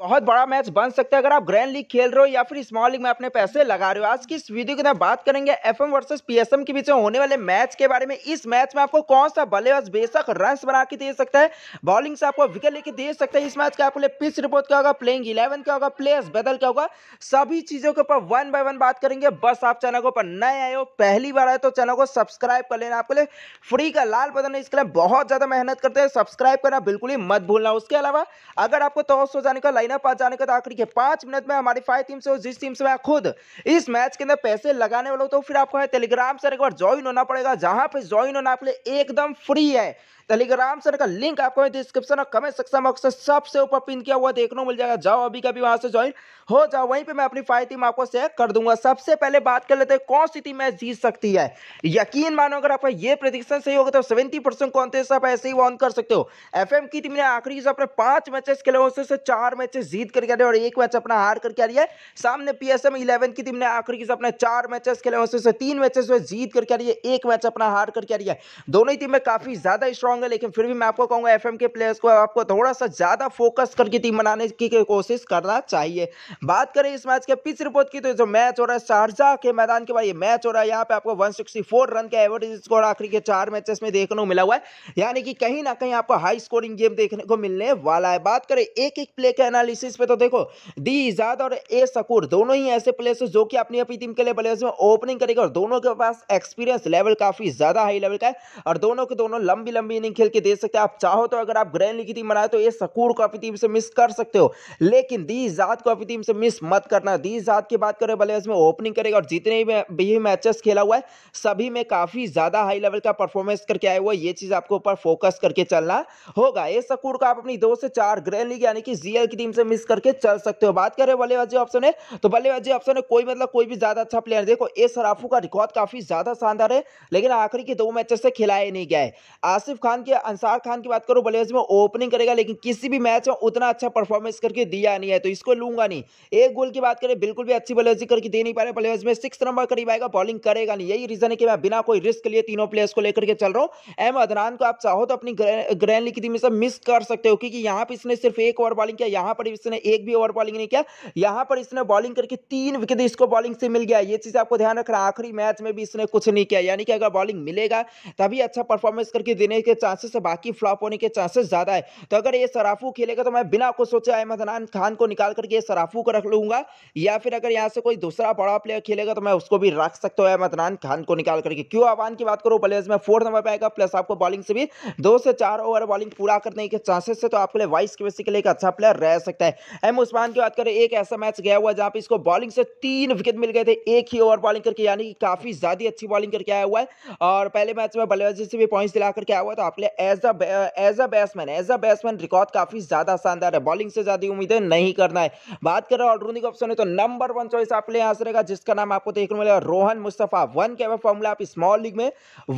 बहुत बड़ा मैच बन सकता है अगर आप ग्रैंड लीग खेल रहे हो या फिर स्मॉल लीग में अपने पैसे लगा रहे हो आज की इस वीडियो के अंदर बात करेंगे एफएम वर्सेस पीएसएम के बीच में होने वाले मैच के बारे में इस मैच में आपको कौन सा बल्लेबाज बेशक रन बना के दे सकता है बॉलिंग से आपको विकेट लेके दे सकता है इस मैच का आपको पिच रिपोर्ट क्या होगा प्लेइंग इलेवन क्या होगा प्लेयर्स बदल क्या होगा सभी चीजों के ऊपर वन बाय वन बात करेंगे बस आप चैनल के ऊपर नए आए हो पहली बार आए तो चैनल को सब्सक्राइब कर लेना आपके लिए फ्री का लाल बदल इसके लिए बहुत ज्यादा मेहनत करते हैं सब्सक्राइब करना बिल्कुल ही मत भूलना उसके अलावा अगर आपको तो जाने का लाइनअप फाइनल पहुंचाने का तो आखिरी के पांच मिनट में हमारी फाइव टीम से जिस टीम से मैं खुद इस मैच के अंदर पैसे लगाने वाला हूँ तो फिर आपको टेलीग्राम से एक बार ज्वाइन होना पड़ेगा जहां पर ज्वाइन होना आपके लिए एकदम फ्री है टेलीग्राम सर का लिंक आपको डिस्क्रिप्शन और कमेंट सेक्शन बॉक्स में सबसे ऊपर पिन किया हुआ देखने को मिल जाएगा जाओ अभी कभी वहां से ज्वाइन हो जाओ वहीं पर मैं अपनी फाइव टीम आपको शेयर कर दूंगा सबसे पहले बात कर लेते हैं कौन सी टीम मैच जीत सकती है यकीन मानो अगर आपका ये प्रदिक्शन सही होगा तो सेवेंटी परसेंट कॉन्टेस्ट आप ऐसे ही वॉन कर सकते हो एफ की टीम ने आखिरी अपने पांच मैचेस खेले उससे चार मैचेस जीत करके आ रही और एक मैच अपना हार करके आ रही है सामने पी एस की टीम ने आखिरी अपने चार मैचेस खेले उससे तीन मैचेस जीत करके आ रही है एक मैच अपना हार करके आ रही है दोनों ही टीम में काफी ज्यादा स्ट्रॉन्ग होंगे लेकिन फिर भी मैं आपको कहूँगा एफ के प्लेयर्स को आपको थोड़ा सा ज़्यादा फोकस करके टीम बनाने की कोशिश करना चाहिए बात करें इस मैच के पिच रिपोर्ट की तो जो मैच हो रहा है शारजा के मैदान के बाद ये मैच हो रहा है यहाँ पे आपको वन रन का एवरेज स्कोर आखिरी के चार मैचेस में देखने को मिला हुआ है यानी कि कहीं ना कहीं आपको हाई स्कोरिंग गेम देखने को मिलने वाला है बात करें एक एक प्ले के एनालिसिस पे तो देखो डी इजाद और ए सकूर दोनों ही ऐसे प्लेयर्स जो कि अपनी अपनी टीम के लिए प्लेयर्स में ओपनिंग करेगा और दोनों के पास एक्सपीरियंस लेवल काफी ज्यादा हाई लेवल का है और दोनों के दोनों लंबी लंबी ओपनिंग खेल के दे सकते हैं आप चाहो तो अगर आप ग्रैंड लीग की टीम बनाए तो ये सकूर को अपनी टीम से मिस कर सकते हो लेकिन दी जात को अपनी टीम से मिस मत करना दी जात की बात करें बल्लेबाज में ओपनिंग करेगा और जितने भी मैचेस खेला हुआ है सभी में काफ़ी ज़्यादा हाई लेवल का परफॉर्मेंस करके आया हुआ ये चीज़ आपके ऊपर फोकस करके चलना होगा ये सकूर को आप अपनी दो से चार ग्रैंड लीग यानी कि जीएल की टीम से मिस करके चल सकते हो बात करें बल्लेबाजी ऑप्शन है तो बल्लेबाजी ऑप्शन है कोई मतलब कोई भी ज़्यादा अच्छा प्लेयर देखो ए सराफू का रिकॉर्ड काफ़ी ज़्यादा शानदार है लेकिन आखिरी के दो मैचेस से खिलाया नहीं गया है आसिफ खान खान की अंसार खान की बात करो बल्लेबाजी में ओपनिंग करेगा लेकिन किसी भी मैच में उतना अच्छा परफॉर्मेंस करके दिया नहीं है तो इसको लूंगा नहीं एक गोल की बात करें बिल्कुल भी अच्छी बल्लेबाजी करके दे नहीं पा रहे बल्लेबाज में सिक्स नंबर करीब आएगा बॉलिंग करेगा नहीं यही रीजन है कि मैं बिना कोई रिस्क लिए तीनों प्लेयर्स को लेकर के चल रहा हूँ एम अदनान को आप चाहो तो अपनी ग्रैंड लीग की टीम से मिस कर सकते हो क्योंकि यहाँ पर इसने सिर्फ एक ओवर बॉलिंग किया यहाँ पर इसने एक भी ओवर बॉलिंग नहीं किया यहाँ पर इसने बॉलिंग करके तीन विकेट इसको बॉलिंग से मिल गया ये चीज आपको ध्यान रखना आखिरी मैच में भी इसने कुछ नहीं किया यानी कि अगर बॉलिंग मिलेगा तभी अच्छा परफॉर्मेंस करके देने के चांसेस है बाकी फ्लॉप होने के चांसेस ज़्यादा है तो अगर ये सराफू खेलेगा तो मैं बिना कुछ सोचे अहमद अनान खान को निकाल करके ये सराफू को रख लूंगा या फिर अगर यहाँ से कोई दूसरा बड़ा प्लेयर खेलेगा तो मैं उसको भी रख सकता हूँ अहमद अनान खान को निकाल करके क्यों आवान की बात करूँ बल्लेबाज में फोर्थ नंबर पर आएगा प्लस आपको बॉलिंग से भी दो से चार ओवर बॉलिंग पूरा करने के चांसेस है तो आपके लिए वाइस केवेसी के लिए एक अच्छा प्लेयर रह सकता है एम उस्मान की बात करें एक ऐसा मैच गया हुआ जहाँ पे इसको बॉलिंग से तीन विकेट मिल गए थे एक ही ओवर बॉलिंग करके यानी कि काफ़ी ज़्यादा अच्छी बॉलिंग करके आया हुआ है और पहले मैच में बल्लेबाजी से भी पॉइंट्स दिला करके आया हुआ है तो मुकाबले as a as a batsman as a batsman record काफी ज्यादा शानदार है बॉलिंग से ज्यादा उम्मीदें नहीं करना है बात कर रहे ऑलराउंडिंग ऑप्शन है तो नंबर वन चॉइस आप लिए आंसर रहेगा जिसका नाम आपको देखने मिलेगा रोहन मुस्तफा वन कैवे फॉर्मूला आप स्मॉल लीग में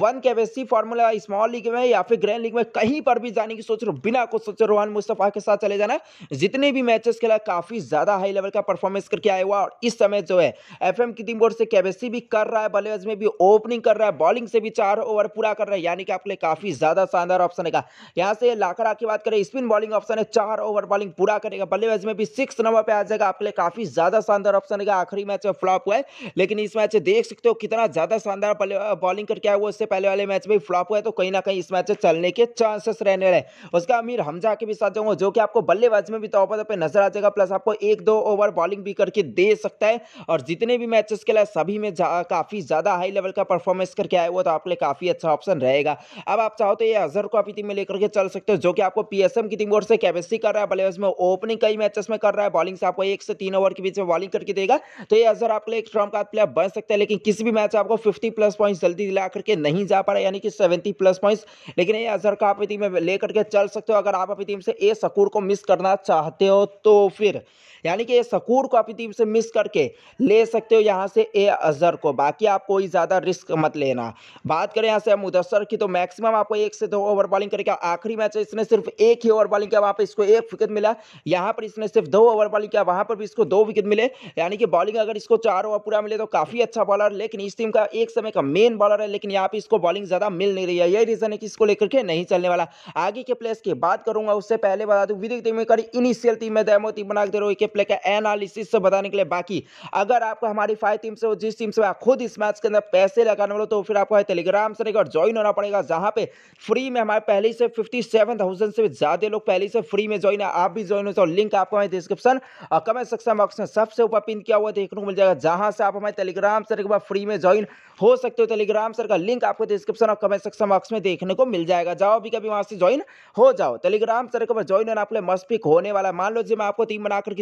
वन कैवेसी फॉर्मूला स्मॉल लीग में या फिर ग्रैंड लीग में कहीं पर भी जाने की सोच रहे बिना कुछ सोच रोहन मुस्तफा के साथ चले जाना जितने भी मैचेस खेला काफी ज्यादा हाई लेवल का परफॉर्मेंस करके आया हुआ और इस समय जो है एफ की टीम बोर्ड से कैवेसी भी कर रहा है बल्लेबाज में भी ओपनिंग कर रहा है बॉलिंग से भी चार ओवर पूरा कर रहा है यानी कि आपके लिए काफी ज्यादा ज्यादा शानदार ऑप्शन है यहाँ से लाकड़ा की बात करें स्पिन बॉलिंग ऑप्शन है चार ओवर बॉलिंग पूरा करेगा बल्लेबाजी में भी सिक्स नंबर पर आ जाएगा आपके लिए काफी ज्यादा शानदार ऑप्शन है आखिरी मैच में फ्लॉप हुआ है लेकिन इस मैच में देख सकते हो कितना ज्यादा शानदार बॉलिंग करके आया वो इससे पहले वाले मैच में फ्लॉप हुआ है तो कहीं ना कहीं इस मैच में चलने के चांसेस रहने वाले उसका अमीर हमजा के भी साथ जाऊंगा जो कि आपको बल्लेबाजी में भी तौपर पर नजर आ जाएगा प्लस आपको एक दो ओवर बॉलिंग भी करके दे सकता है और जितने भी मैचेस के लिए सभी में जा, काफी ज्यादा हाई लेवल का परफॉर्मेंस करके आया वो तो आपके लिए काफी अच्छा ऑप्शन रहेगा अब आप चाहो तो ये अजहर को अपनी टीम में लेकर के चल सकते हो जो कि आपको पीएसएम की टीम की ओर से कैपेसिटी कर रहा है बल्लेबाज में ओपनिंग कई मैचेस में कर रहा है बॉलिंग से आपको एक से तीन ओवर के बीच में बॉलिंग करके देगा तो ये अजहर आपके लिए एक स्ट्रॉन्ग का प्लेयर बन सकता है लेकिन किसी भी मैच आपको फिफ्टी प्लस पॉइंट जल्दी दिला करके नहीं जा पा रहा यानी कि सेवेंटी प्लस पॉइंट लेकिन ये अजहर को आप टीम में लेकर के चल सकते हो अगर आप अपनी टीम से ए सकूर को मिस करना चाहते हो तो फिर यानी कि ये सकूर को अपनी टीम से मिस करके ले सकते हो यहाँ से ए अजहर को बाकी आप कोई ज़्यादा रिस्क मत लेना बात करें यहाँ से मुदसर की तो मैक्सिमम आपको एक से दो ओवर बॉलिंग करके आखिरी मैच है इसने सिर्फ एक ही ओवर बॉलिंग किया वहां पर इसको एक विकेट मिला यहाँ पर इसने सिर्फ दो ओवर बॉलिंग किया वहां पर भी इसको दो विकेट मिले यानी कि बॉलिंग अगर इसको चार ओवर पूरा मिले तो काफ़ी अच्छा बॉलर लेकिन इस टीम का एक समय का मेन बॉलर है लेकिन यहाँ पर इसको बॉलिंग ज़्यादा मिल नहीं रही है यही रीज़न है कि इसको लेकर के नहीं चलने वाला आगे के प्लेयर्स की बात करूंगा उससे पहले बता दू विधिक टीम में कर इनिशियल टीम में दैमो टीम बना के रहो के प्ले का एनालिसिस से बताने के लिए बाकी अगर आपको हमारी फाइव टीम से जिस टीम से खुद इस मैच के अंदर पैसे लगाने वाले तो फिर आपको टेलीग्राम से और ज्वाइन होना पड़ेगा जहां पे फ्री में हमारे पहले से फिफ्टी सेवन थाउजेंड से ज़्यादा लोग पहले से फ्री में ज्वाइन है आप भी ज्वाइन हो सकते तो लिंक आपको हमारे डिस्क्रिप्शन और कमेंट सेक्शन बॉक्स में सबसे ऊपर पिन किया हुआ देखने को मिल जाएगा जहां से आप हमारे टेलीग्राम सर के बाद फ्री में ज्वाइन हो सकते हो टेलीग्राम सर का लिंक आपको डिस्क्रिप्शन और कमेंट सेक्शन बॉक्स में देखने को मिल जाएगा जाओ भी कभी वहां से ज्वाइन हो जाओ टेलीग्राम सर के बाद ज्वाइन होना आपके मस्त पिक होने वाला मान लो जी मैं आपको टीम बनाकर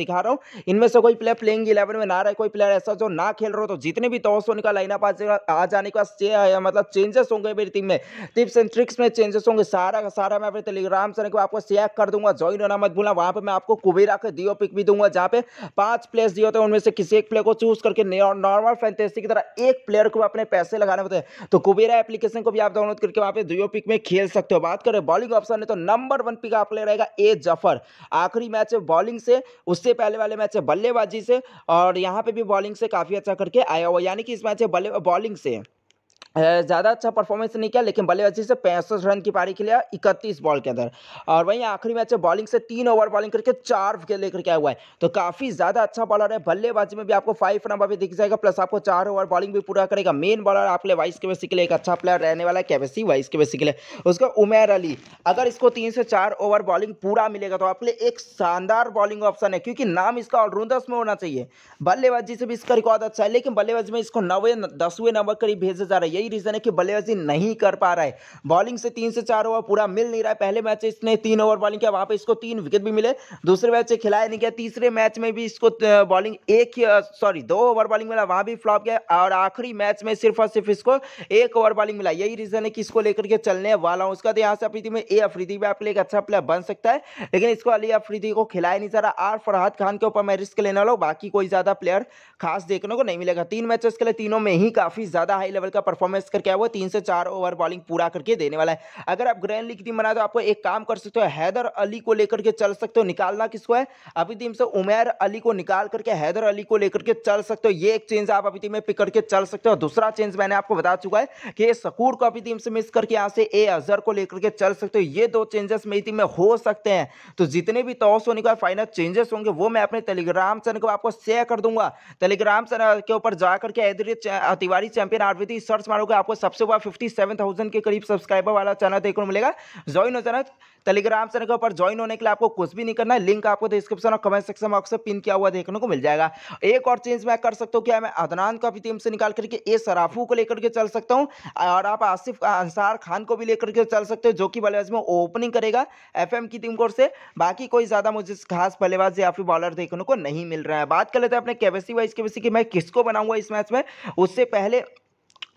दिखा रहा हूँ इनमें से कोई प्लेयर प्लेइंग इलेवन में ना रहे कोई प्लेयर ऐसा जो ना खेल रहा हो तो जितने भी दोस्त सौ का लाइनअप आ जाने के बाद मतलब चेंजेस होंगे मेरी टीम में टिप्स ट्रिक्स में चेंजेस होंगे सारा का सारा मैं अपने टेलीग्राम से आपको शेयर कर दूंगा ज्वाइन होना मत भूलना वहां पर मैं आपको कुबेरा के दियो पिक भी दूंगा जहाँ पे पांच प्लेयर्स दिए होते हैं उनमें से किसी एक प्लेयर को चूज करके नॉर्मल फैंटेसी की तरह एक प्लेयर को अपने पैसे लगाने होते हैं तो कुबेरा एप्लीकेशन को भी आप डाउनलोड करके वहाँ पे दियो पिक में खेल सकते हो बात करें बॉलिंग तो ऑप्शन है तो नंबर वन पिक आपके लिए रहेगा ए जफर आखिरी मैच है बॉलिंग से उससे पहले वाले मैच है बल्लेबाजी से और यहाँ पे भी बॉलिंग से काफी अच्छा करके आया हुआ यानी कि इस मैच है बॉलिंग से ज़्यादा अच्छा परफॉर्मेंस नहीं किया लेकिन बल्लेबाजी से पैंसठ रन की पारी खेला इकतीस बॉल के अंदर और वहीं आखिरी मैच है बॉलिंग से तीन ओवर बॉलिंग करके चार विकेट लेकर क्या हुआ है तो काफ़ी ज़्यादा अच्छा बॉलर है बल्लेबाजी में भी आपको फाइव नंबर भी दिख जाएगा प्लस आपको चार ओवर बॉलिंग भी पूरा करेगा मेन बॉलर आपके लिए वाइस केवेसी के लिए एक अच्छा प्लेयर रहने वाला है कैबेसी वाइस केवेसी के लिए उसका उमेर अली अगर इसको तीन से चार ओवर बॉलिंग पूरा मिलेगा तो आपके लिए एक शानदार बॉलिंग ऑप्शन है क्योंकि नाम इसका ऑलराउंडर्स में होना चाहिए बल्लेबाजी से भी इसका रिकॉर्ड अच्छा है लेकिन बल्लेबाजी में इसको नवे दसवें नंबर करीब भेजे जा रही है यही रीज़न है कि बल्लेबाजी नहीं कर पा रहा है बॉलिंग से तीन से चार ओवर पूरा मिल नहीं रहा है पहले मैच इसने तीन ओवर बॉलिंग किया वहां पर इसको तीन विकेट भी मिले दूसरे मैच से खिलाया नहीं गया तीसरे मैच में भी इसको बॉलिंग एक सॉरी दो ओवर बॉलिंग मिला वहां भी फ्लॉप गया और आखिरी मैच में सिर्फ और सिर्फ इसको एक ओवर बॉलिंग मिला यही रीज़न है कि इसको लेकर के चलने वाला हूँ उसका तो यहाँ से अफ्रीदी में ए अफ्रीदी भी आपके लिए अच्छा प्लेयर बन सकता है लेकिन इसको अली अफ्रीदी को खिलाया नहीं जा रहा आर फरहाद खान के ऊपर मैं रिस्क लेने वाला हूँ बाकी कोई ज़्यादा प्लेयर खास देखने को नहीं मिलेगा तीन मैचेस के लिए तीनों में ही काफ़ी ज़्यादा हाई लेवल का परफॉर्म परफॉर्मेंस करके है वो तीन से चार ओवर बॉलिंग पूरा करके देने वाला है अगर आप ग्रैंड लीग टीम बनाए तो आपको एक काम कर सकते हो हैदर अली को लेकर के चल सकते हो निकालना किसको है अभी टीम तो से उमेर अली को निकाल करके हैदर अली को लेकर के चल सकते हो ये एक चेंज आप अभी टीम में पिक करके चल सकते हो दूसरा चेंज मैंने आपको बता चुका है कि सकूर को अभी टीम से मिस करके यहाँ से ए अजहर को लेकर के चल सकते हो ये दो चेंजेस मेरी टीम में हो सकते हैं तो जितने भी टॉस होने के फाइनल चेंजेस होंगे वो मैं अपने टेलीग्राम चैनल को आपको शेयर कर दूंगा टेलीग्राम चैनल के ऊपर जाकर के तिवारी चैंपियन आरवी सर्च मार मारोगे आपको सबसे बड़ा फिफ्टी सेवन थाउजेंड के करीब सब्सक्राइबर वाला चैनल देखने को मिलेगा ज्वाइन हो जाना टेलीग्राम चैनल के ऊपर ज्वाइन होने के लिए आपको कुछ भी नहीं करना है लिंक आपको डिस्क्रिप्शन और कमेंट सेक्शन में अक्सर पिन किया हुआ देखने को मिल जाएगा एक और चेंज मैं कर सकता हूँ क्या मैं अदनान का भी टीम से निकाल करके ए सराफू को लेकर के चल सकता हूँ और आप आसिफ अंसार खान को भी लेकर के चल सकते हो जो कि बल्लेबाज में ओपनिंग करेगा एफ की टीम की से बाकी कोई ज़्यादा मुझे खास बल्लेबाज या फिर बॉलर देखने को नहीं मिल रहा है बात कर लेते हैं अपने केबेसी वाइज केबेसी की मैं किसको बनाऊंगा इस मैच में उससे पहले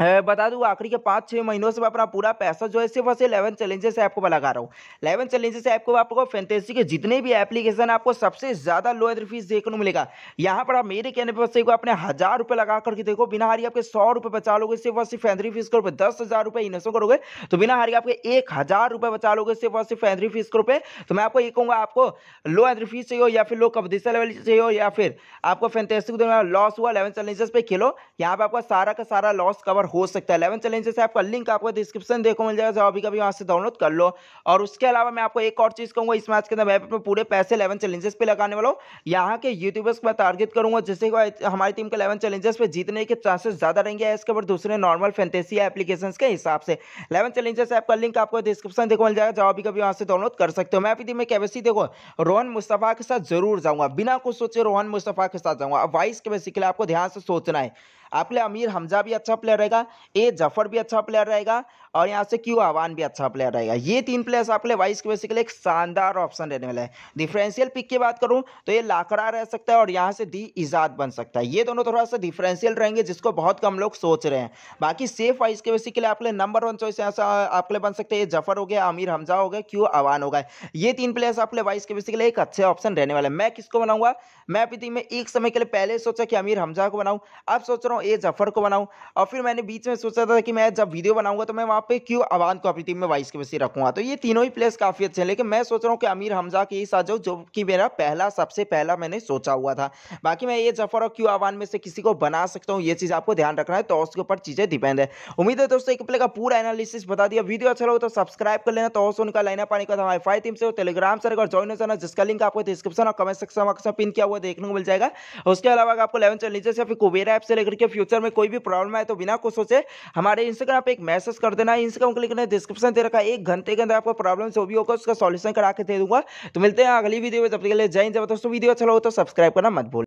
बता दूं आखिरी के पाँच छः महीनों से अपना पूरा पैसा जो है सिर्फ और सिर्फ चैलेंजेस ऐप को मैं लगा रहा हूँ इलेवन चैलेंजेस ऐप को आपको फैंटेसी के जितने भी एप्लीकेशन आपको सबसे ज़्यादा एंट्री फीस देखने को मिलेगा यहाँ पर आप मेरे कहने पर से आपने हज़ार रुपये लगा करके देखो बिना हारी आपके सौ रुपये बचा लोगे सिर्फ और सिर्फ एंट्री फीस करो दस हज़ार रुपये इन्वेस्ट करोगे तो बिना हारी आपके एक हज़ार रुपये बचा लोगे सिर्फ और सिर्फ एंट्री फीस करो तो मैं आपको ये कहूँगा आपको लो एंट्री फीस चाहिए या फिर लो कबदिशा लेवल चाहिए या फिर आपको फैंटेसी लॉस हुआ इलेवन चैलेंजेस पे खेलो यहाँ पर आपका सारा का सारा लॉस कवर पर हो सकता है इलेवन चैलेंजेस ऐप का लिंक आपको डिस्क्रिप्शन देखो मिल जाएगा जो अभी कभी वहाँ से डाउनलोड कर लो और उसके अलावा मैं आपको एक और चीज़ कहूँगा इस मैच के अंदर मैं अपने पूरे पैसे इलेवन चैलेंजेस पे लगाने वाला हूँ यहाँ के यूट्यूबर्स को मैं टारगेट करूँगा जिससे हमारी टीम के इलेवन चैलेंजेस पर जीतने के चांसेस ज़्यादा रहेंगे इसके ऊपर दूसरे नॉर्मल फैंटेसी एप्लीकेशन के हिसाब से इलेवन चैलेंजेस ऐप का लिंक आपको डिस्क्रिप्शन देखो मिल जाएगा जो अभी कभी वहाँ से डाउनलोड कर सकते हो मैं अभी में कैवेसी देखो रोहन मुस्तफ़ा के साथ जरूर जाऊँगा बिना कुछ सोचे रोहन मुस्तफ़ा के साथ जाऊँगा वाइस कैवेसी के लिए आपको ध्यान से सोचना है आपके अमीर हमजा भी अच्छा प्लेयर रहेगा ए जफर भी अच्छा प्लेयर रहेगा और यहाँ से क्यू आवान भी अच्छा प्लेयर रहेगा ये तीन प्लेयर्स आपके लिए वाइस के बेसिकली एक शानदार ऑप्शन रहने वाला है डिफरेंशियल पिक की बात करूँ तो ये लाकड़ा रह सकता है और यहाँ से दी ईजाद बन सकता है ये दोनों थोड़ा सा डिफरेंशियल रहेंगे जिसको बहुत कम लोग सोच रहे हैं बाकी सेफ वाइस के बेसिकली आपके नंबर वन चॉइस यहाँ आपके बन सकते हैं जफर हो गया अमीर हमजा हो गया क्यू आवान हो गया ये तीन प्लेयर्स आपके लिए वाइस के बेसिकली एक अच्छे ऑप्शन रहने वाले मैं किसको बनाऊंगा मैं अभी में एक समय के लिए पहले सोचा कि अमीर हमजा को बनाऊँ अब सोच रहा हूँ ए जफर को बनाऊँ और फिर मैंने बीच में सोचा था कि मैं जब वीडियो बनाऊंगा तो मैं वहां वहाँ पे क्यों अवान को अपनी टीम में वाइस कैप्टन रखूंगा तो ये तीनों ही प्लेयर्स काफ़ी अच्छे हैं लेकिन मैं सोच रहा हूँ कि अमीर हमजा के ही साथ जाऊँ जो कि मेरा पहला सबसे पहला मैंने सोचा हुआ था बाकी मैं ये जफर और क्यू अवान में से किसी को बना सकता हूँ ये चीज़ आपको ध्यान रखना है तो उसके ऊपर चीज़ें डिपेंड है उम्मीद है दोस्तों एक प्ले का पूरा एनालिसिस बता दिया वीडियो अच्छा लगे तो सब्सक्राइब कर लेना तो उनका लाइन पाने का हमारे फाइव टीम से टेलीग्राम से और जॉइन होना जिसका लिंक आपको डिस्क्रिप्शन और कमेंट सेक्शन में पिन किया हुआ देखने को मिल जाएगा उसके अलावा आपको लेवन चैनल से फिर कुबेरा ऐप से लेकर के फ्यूचर में कोई भी प्रॉब्लम आए तो बिना कुछ सोचे हमारे इंस्टाग्राम पर एक मैसेज कर देना करना है इसका क्लिक करना है डिस्क्रिप्शन दे रखा है एक घंटे के अंदर आपको प्रॉब्लम जो भी होगा उसका सॉल्यूशन करा के दे दूंगा तो मिलते हैं अगली वीडियो में तब तक के लिए जय हिंद जब दोस्तों वीडियो अच्छा लगे तो सब्सक्राइब करना मत भूल